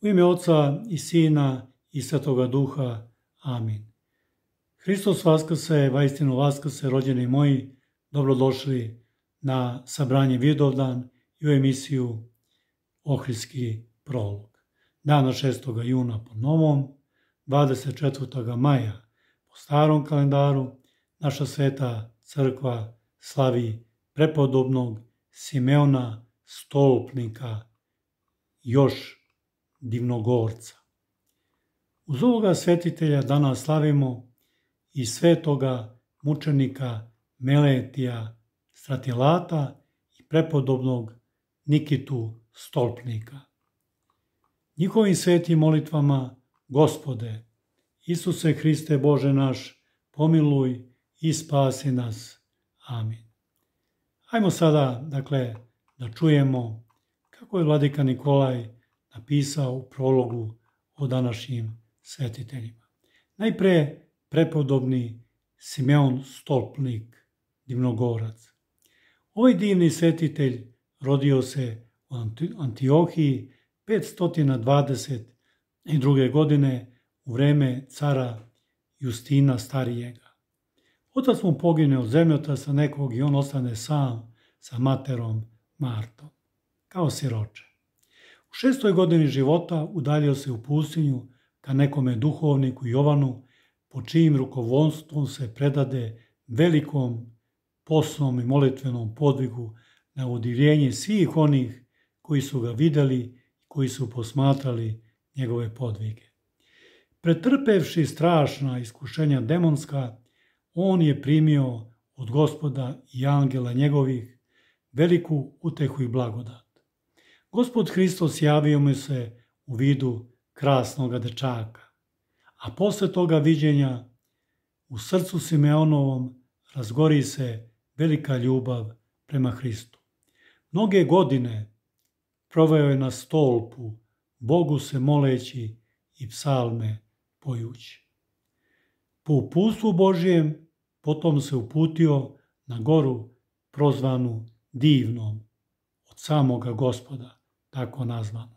U ime Oca i Sina i Svetoga Duha. Amin. Hristos Vaskrse, vaistinu Vaskrse, rođeni moji, dobrodošli na sabranje Vidovdan i u emisiju Ohridski prolog. Dana 6. juna po novom, 24. maja po starom kalendaru, naša sveta crkva slavi prepodobnog Simeona Stolpnika, još divnogorca. Uz ovoga svetitelja danas slavimo i svetoga mučenika Meletija Stratilata i prepodobnog Nikitu Stolpnika. Njihovim svetim molitvama, Gospode, Isuse Hriste Bože naš, pomiluj i spasi nas. Amin. Hajmo sada, dakle, da čujemo kako je vladika Nikolaj napisao u prologu o današnjim svetiteljima. Najpre prepodobni Simeon Stolpnik, divnogorac. Ovaj divni svetitelj rodio se u Antiohiji 522. godine u vreme cara Justina Starijega. Otac mu pogine od zemljotasa nekog i on ostane sam sa materom Martom, kao siroče. U šestoj godini života udaljio se u pustinju ka nekome duhovniku Jovanu, po čijim rukovodstvom se predade velikom posnom i molitvenom podvigu na udivljenje svih onih koji su ga videli i koji su posmatrali njegove podvige. Pretrpevši strašna iskušenja demonska, on je primio od gospoda i angela njegovih veliku utehu i blagodat. Gospod Hristos javio mu se u vidu krasnog dečaka, a posle toga viđenja u srcu Simeonovom razgori se velika ljubav prema Hristu. Mnoge godine proveo je na stolpu, Bogu se moleći i psalme pojući. Po upustvu Božijem potom se uputio na goru prozvanu divnom od samoga gospoda tako nazvano.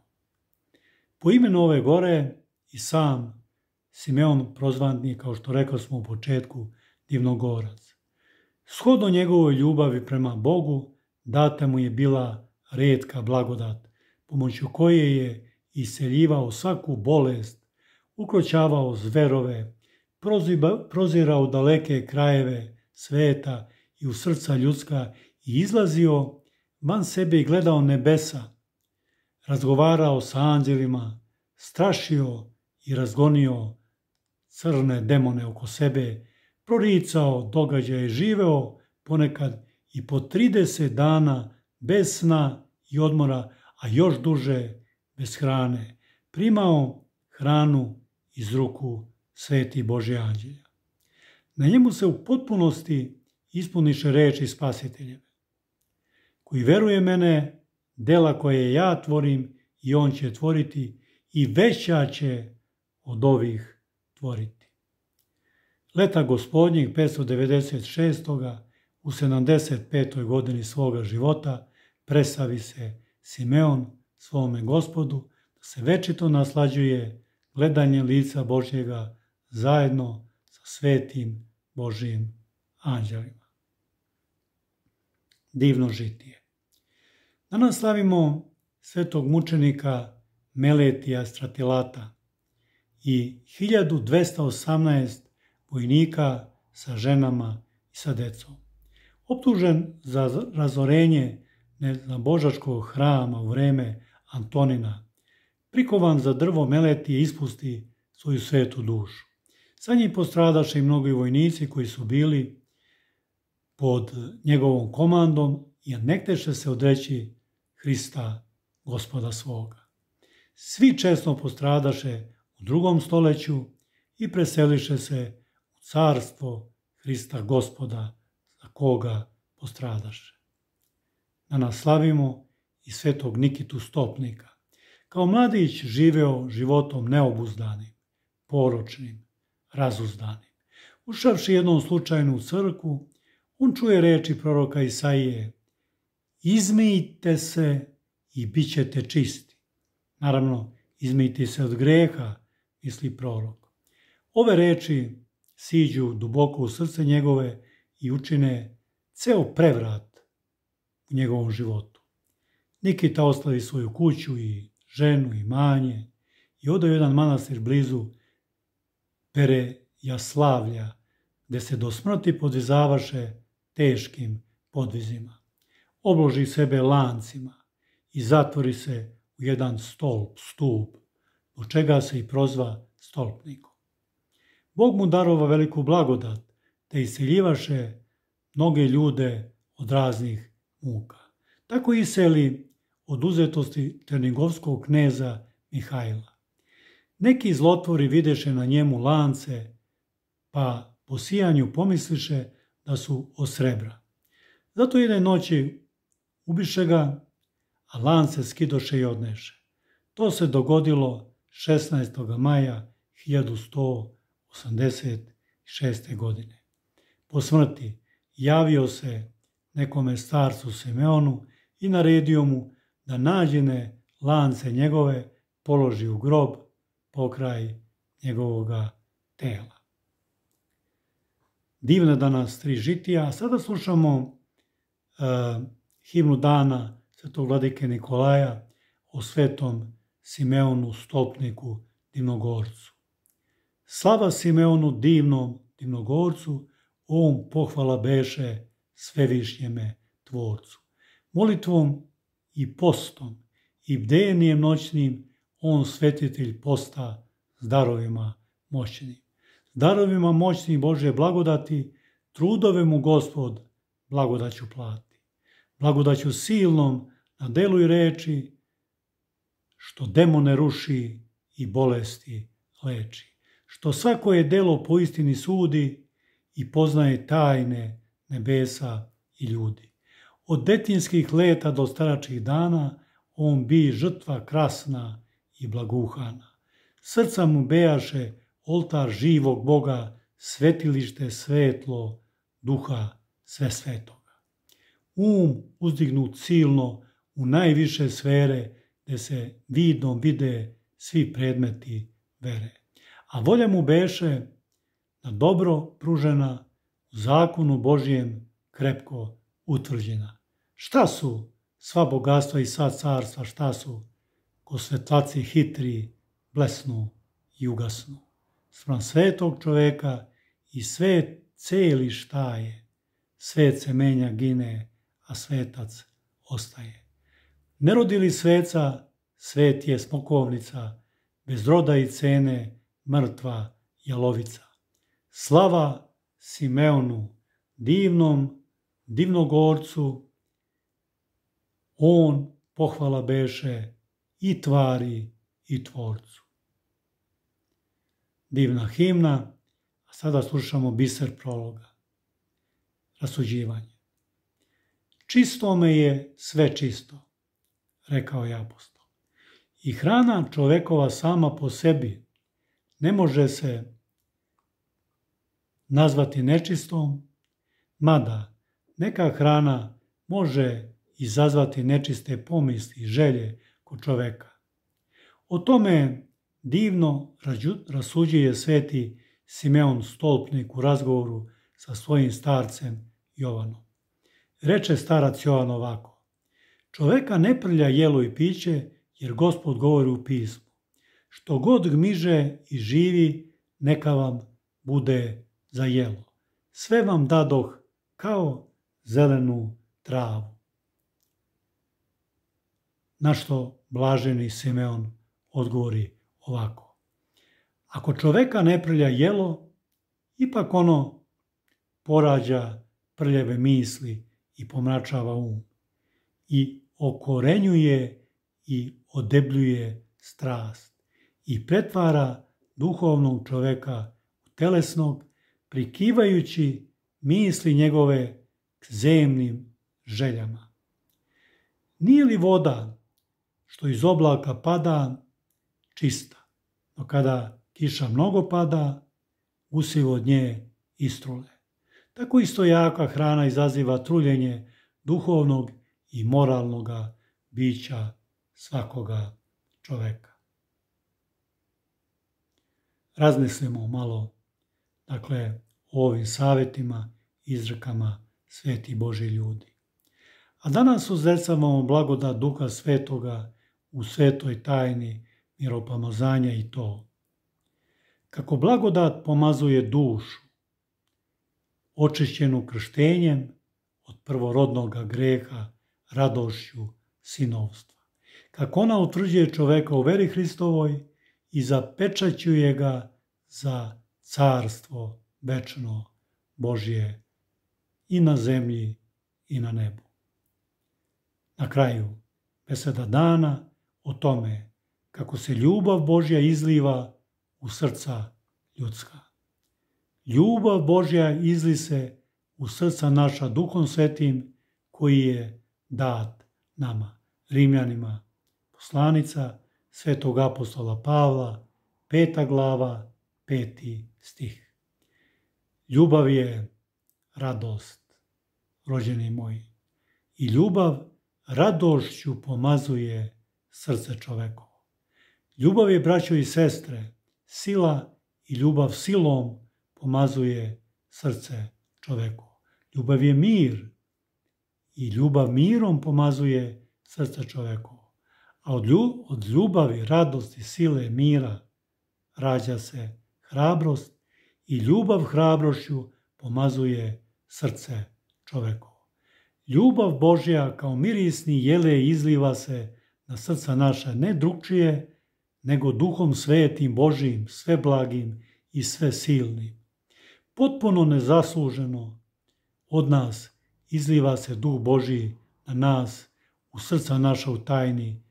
Po imenu ove gore i sam Simeon prozvan je, kao što rekao smo u početku, divnogorac. Shodno njegovoj ljubavi prema Bogu, data mu je bila redka blagodat, pomoću koje je iseljivao svaku bolest, ukroćavao zverove, prozirao daleke krajeve sveta i u srca ljudska i izlazio van sebe i gledao nebesa, razgovarao sa anđelima, strašio i razgonio crne demone oko sebe, proricao događaje, živeo ponekad i po 30 dana bez sna i odmora, a još duže bez hrane, primao hranu iz ruku sveti Božje anđelja. Na njemu se u potpunosti ispuniše reči spasiteljeve. Koji veruje mene, dela koje ja tvorim i on će tvoriti i veća će od ovih tvoriti. Leta gospodnjeg 596. u 75. godini svoga života presavi se Simeon svome gospodu da se večito naslađuje gledanje lica Božjega zajedno sa svetim Božijim anđelima. Divno žitije. Danas slavimo svetog mučenika Meletija Stratilata i 1218 vojnika sa ženama i sa decom. Optužen za razorenje nezabožačkog hrama u vreme Antonina, prikovan za drvo Meletije ispusti svoju svetu dušu. Sa njim postradaše i mnogi vojnici koji su bili pod njegovom komandom i nekteše se odreći Hrista, gospoda svoga. Svi često postradaše u drugom stoleću i preseliše se u carstvo Hrista gospoda za koga postradaše. Da nas slavimo i svetog Nikitu Stopnika, kao mladić živeo životom neobuzdanim, poročnim, razuzdanim. Ušavši jednom slučajnu crku, on čuje reči proroka Isaije, izmijte se i bit ćete čisti. Naravno, izmijte se od greha, misli prorok. Ove reči siđu duboko u srce njegove i učine ceo prevrat u njegovom životu. Nikita ostavi svoju kuću i ženu i manje i ode jedan manastir blizu Pere Jaslavlja, gde se do smrti podvizavaše teškim podvizima obloži sebe lancima i zatvori se u jedan stolp, stup, od čega se i prozva stolpnikom. Bog mu darova veliku blagodat da iseljivaše mnoge ljude od raznih muka. Tako iseli od uzetosti Černigovskog kneza Mihajla. Neki zlotvori videše na njemu lance, pa po sijanju pomisliše da su osrebra. Zato jedne noći Ubiše ga, a se skidoše i odneše. To se dogodilo 16. maja 1186. godine. Po smrti javio se nekome starcu Simeonu i naredio mu da nađene lance njegove položi u grob pokraj njegovog tela. Divne danas tri žitija, a sada slušamo uh, himnu dana svetog vladike Nikolaja o svetom Simeonu Stopniku Divnogorcu. Slava Simeonu divnom Divnogorcu, on pohvala beše svevišnjeme Tvorcu. Molitvom i postom i bdenijem noćnim on svetitelj posta s darovima moćnim. S darovima moćnim Bože blagodati, trudove mu gospod blagodaću plati blagodaću silnom na delu i reči, što demone ruši i bolesti leči, što svako je delo po istini sudi i poznaje tajne nebesa i ljudi. Od detinskih leta do staračih dana on bi žrtva krasna i blaguhana. Srca mu bejaše oltar živog Boga, svetilište svetlo, duha sve svetog um uzdignut silno u najviše sfere gde se vidno vide svi predmeti vere. A volja mu beše na da dobro pružena u zakonu Božijem krepko utvrđena. Šta su sva bogatstva i sva carstva, šta su ko svetlaci hitri blesnu i ugasnu. Spram svetog čoveka i svet celi šta je, svet se menja, gine, a svetac ostaje. Ne rodili sveca, svet je smokovnica, bez roda i cene, mrtva jalovica. Slava Simeonu, divnom, divnogorcu, on pohvala beše i tvari i tvorcu. Divna himna, a sada slušamo biser prologa. Rasuđivanje čistome je sve čisto, rekao je apostol. I hrana čovekova sama po sebi ne može se nazvati nečistom, mada neka hrana može izazvati nečiste pomisli i želje kod čoveka. O tome divno rasuđuje sveti Simeon Stolpnik u razgovoru sa svojim starcem Jovanom. Reče starac Jovan ovako. Čoveka ne prlja jelo i piće, jer gospod govori u pismu. Što god gmiže i živi, neka vam bude za jelo. Sve vam dadoh kao zelenu travu. Na što blaženi Simeon odgovori ovako. Ako čoveka ne prlja jelo, ipak ono porađa prljave misli i pomračava um i okorenjuje i odebljuje strast i pretvara duhovnog čoveka u telesnog, prikivajući misli njegove k zemnim željama. Nije li voda što iz oblaka pada čista, no kada kiša mnogo pada, usivo od nje istrule? Tako isto jaka hrana izaziva truljenje duhovnog i moralnog bića svakoga čoveka. Razmislimo malo, dakle, o ovim savjetima, izrekama sveti Boži ljudi. A danas uzrecavamo blagoda Duha Svetoga u svetoj tajni miropamazanja i to. Kako blagodat pomazuje dušu, očišćenu krštenjem od prvorodnog greha, radošću, sinovstva. Kako ona utvrđuje čoveka u veri Hristovoj i zapečaćuje ga za carstvo večno Božje i na zemlji i na nebu. Na kraju beseda dana o tome kako se ljubav Božja izliva u srca ljudska. Ljubav Božja izlise u srca naša duhom svetim koji je dat nama, Rimljanima, poslanica svetog apostola Pavla, peta glava, peti stih. Ljubav je radost, rođeni moji, i ljubav radošću pomazuje srce čovekovo. Ljubav je, braćo i sestre, sila i ljubav silom pomazuje srce čoveku. Ljubav je mir i ljubav mirom pomazuje srce čoveku. A od, od ljubavi, radosti, sile, mira rađa se hrabrost i ljubav hrabrošću pomazuje srce čoveku. Ljubav Božja kao mirisni jele izliva se na srca naša ne drugčije, nego duhom svetim Božim, sve blagim i sve silnim potpuno nezasluženo od nas izliva se duh Božiji na nas, u srca naša u tajni,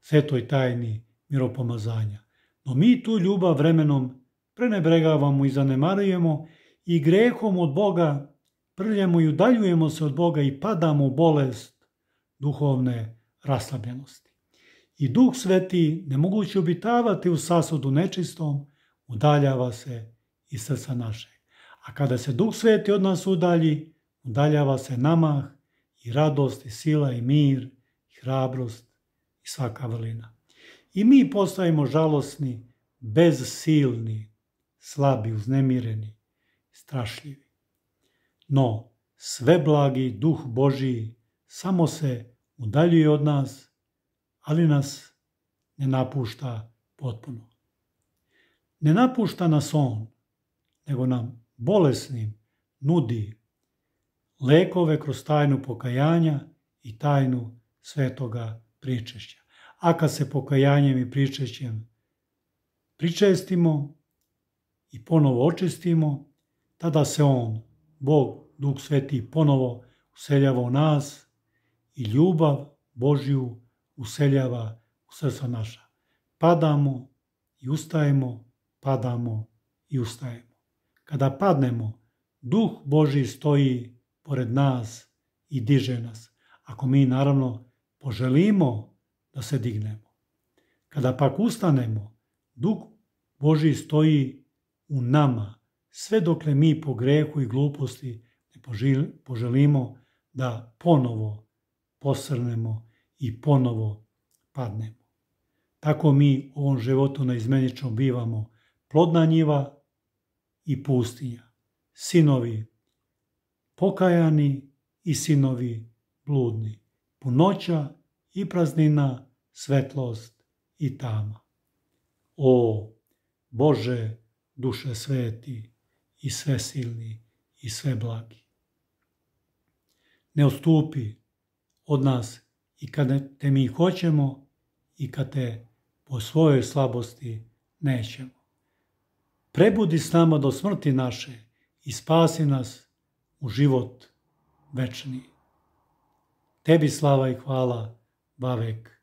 svetoj tajni miropomazanja. No mi tu ljubav vremenom prenebregavamo i zanemarujemo i grehom od Boga prljemo i udaljujemo se od Boga i padamo u bolest duhovne raslabljenosti. I duh sveti, nemoguće obitavati u sasudu nečistom, udaljava se iz srca našeg a kada se Duh Sveti od nas udalji, udaljava se namah i radost i sila i mir i hrabrost i svaka vrlina. I mi postajemo žalosni, bezsilni, slabi, uznemireni, strašljivi. No, sve blagi duh Božiji samo se udaljuje od nas, ali nas ne napušta potpuno. Ne napušta nas on, nego nam bolesnim nudi lekove kroz tajnu pokajanja i tajnu svetoga pričešća. A kad se pokajanjem i pričešćem pričestimo i ponovo očistimo, tada se on, Bog, Duh Sveti, ponovo useljava u nas i ljubav Božju useljava u srca naša. Padamo i ustajemo, padamo i ustajemo. Kada padnemo, duh Boži stoji pored nas i diže nas, ako mi naravno poželimo da se dignemo. Kada pak ustanemo, duh Boži stoji u nama, sve dokle mi po grehu i gluposti ne poželimo da ponovo posrnemo i ponovo padnemo. Tako mi u ovom životu na izmenično bivamo plodna njiva, i pustinja, sinovi pokajani i sinovi bludni, punoća i praznina, svetlost i tama. O, Bože, duše sveti i svesilni i sve blagi. Ne ostupi od nas i kada te mi hoćemo i kad te po svojoj slabosti nećemo prebudi s nama do smrti naše i spasi nas u život večni. Tebi slava i hvala, Bavek.